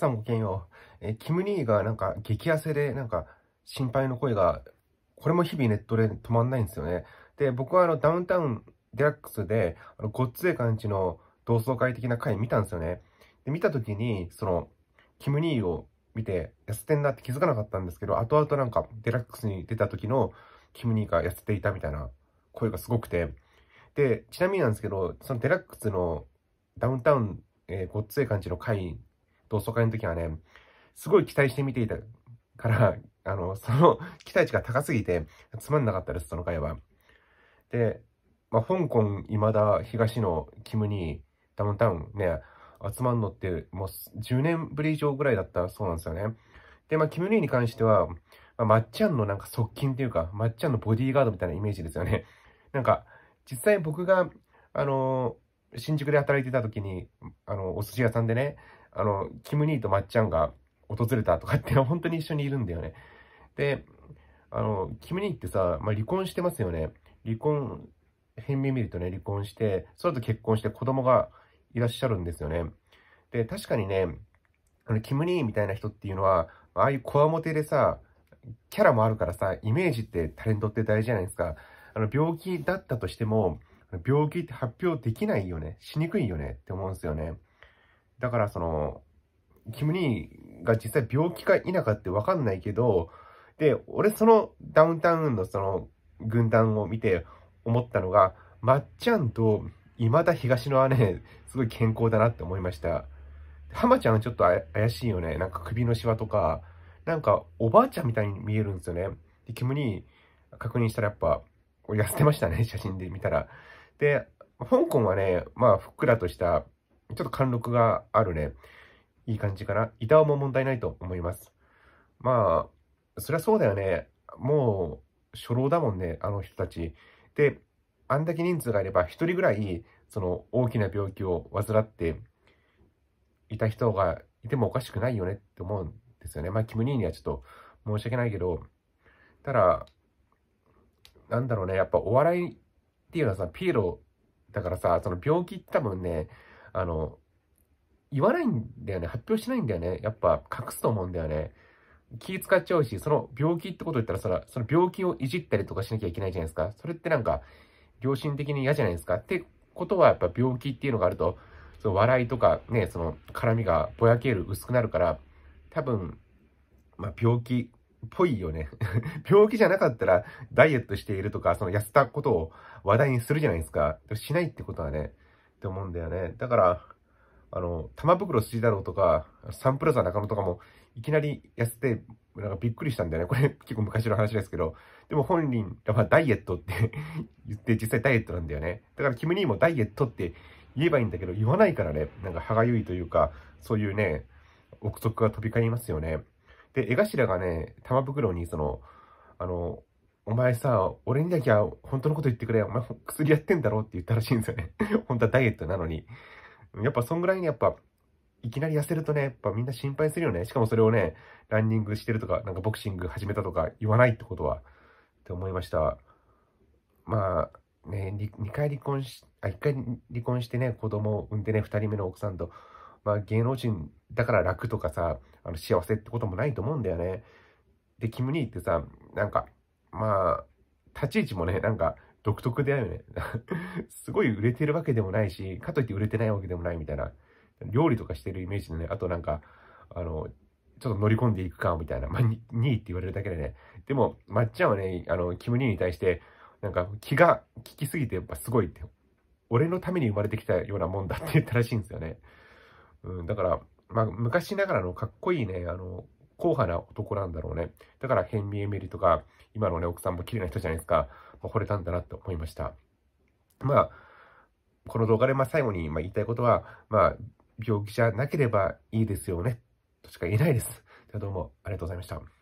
さんごきげんよう。えキム・ニーがなんか激痩せでなんか心配の声が、これも日々ネットで止まんないんですよね。で、僕はあのダウンタウンデラックスで、あのごっつえ感じの同窓会的な回見たんですよね。で、見た時に、その、キム・ニーを見て痩せてんなって気づかなかったんですけど、後々なんかデラックスに出た時のキム・ニーが痩せていたみたいな声がすごくて。で、ちなみになんですけど、そのデラックスのダウンタウン、えー、ごっつえ感じの回同窓会の時はね、すごい期待して見ていたから、あの、その 期待値が高すぎて、つまんなかったです、その会は。で、まあ、香港、いまだ東のキムニー、ダウンタウンね、集まんのって、もう10年ぶり以上ぐらいだったそうなんですよね。で、まあ、キムニーに関しては、まあ、まっちゃんのなんか側近というか、まっちゃんのボディーガードみたいなイメージですよね。なんか、実際僕が、あのー、新宿で働いてた時に、あのー、お寿司屋さんでね、あの、キム兄とまっちゃんが訪れたとかって、本当に一緒にいるんだよね。で、あの、キム兄ってさ、まあ、離婚してますよね。離婚、変面見るとね、離婚して、その後結婚して子供がいらっしゃるんですよね。で、確かにね、あの、キム兄みたいな人っていうのは、ああいうこわもてでさ、キャラもあるからさ、イメージってタレントって大事じゃないですか。あの、病気だったとしても、病気って発表できないよね。しにくいよねって思うんですよね。だからその、キム・兄ーが実際病気か否かってわかんないけど、で、俺そのダウンタウンのその軍団を見て思ったのが、まっちゃんと今田東の姉、すごい健康だなって思いました。浜ちゃんはちょっと怪しいよね。なんか首のシワとか、なんかおばあちゃんみたいに見えるんですよね。で、キム・リー確認したらやっぱ、痩せてましたね、写真で見たら。で、香港はね、まあ、ふっくらとしたちょっと貫禄があるね。いい感じかな。板尾も問題ないと思います。まあ、そりゃそうだよね。もう、初老だもんね、あの人たち。で、あんだけ人数がいれば、1人ぐらい、その、大きな病気を患っていた人がいてもおかしくないよねって思うんですよね。まあ、キム・ニーにはちょっと申し訳ないけど、ただ、なんだろうね、やっぱお笑いっていうのはさ、ピエロだからさ、その病気って多分ね、あの、言わないんだよね。発表しないんだよね。やっぱ隠すと思うんだよね。気使っちゃうし、その病気ってこと言ったら、そのその病気をいじったりとかしなきゃいけないじゃないですか。それってなんか、良心的に嫌じゃないですか。ってことは、やっぱ病気っていうのがあると、その笑いとかね、その絡みがぼやける、薄くなるから、多分、まあ、病気っぽいよね。病気じゃなかったら、ダイエットしているとか、その痩せたことを話題にするじゃないですか。しないってことはね、って思うんだよね。だから、あの、玉袋筋太郎とか、サンプラザ中野とかも、いきなり痩せて、なんかびっくりしたんだよね。これ結構昔の話ですけど。でも本人はダイエットって 言って、実際ダイエットなんだよね。だから君にもダイエットって言えばいいんだけど、言わないからね、なんか歯がゆいというか、そういうね、憶測が飛び交いますよね。で、江頭がね、玉袋にその、あの、お前さ、俺にだけは本当のこと言ってくれよ。お前薬やってんだろって言ったらしいんですよね。本当はダイエットなのに。やっぱそんぐらいにやっぱ、いきなり痩せるとね、やっぱみんな心配するよね。しかもそれをね、ランニングしてるとか、なんかボクシング始めたとか言わないってことは、って思いました。まあ、ね、2, 回離婚し、あ、1回離婚してね、子供を産んでね、2人目の奥さんと、まあ芸能人だから楽とかさ、あの幸せってこともないと思うんだよね。で、キム・ニーってさ、なんか、まあ、立ち位置もね、なんか独特だよね。すごい売れてるわけでもないし、かといって売れてないわけでもないみたいな。料理とかしてるイメージでね、あとなんか、あの、ちょっと乗り込んでいくか、みたいな。まあ、2位って言われるだけでね。でも、まっちゃんはね、あの、キム兄に対して、なんか気が利きすぎてやっぱすごいって。俺のために生まれてきたようなもんだって言ったらしいんですよね。うん、だから、まあ、昔ながらのかっこいいね、あの、硬派な男なんだろうね。だからヘンリー・エメリとか、今のね、奥さんも綺麗な人じゃないですか。まあ、惚れたんだなと思いました。まあ、この動画でま最後にま言いたいことは、まあ、病気じゃなければいいですよね、としか言えないです。ではどうもありがとうございました。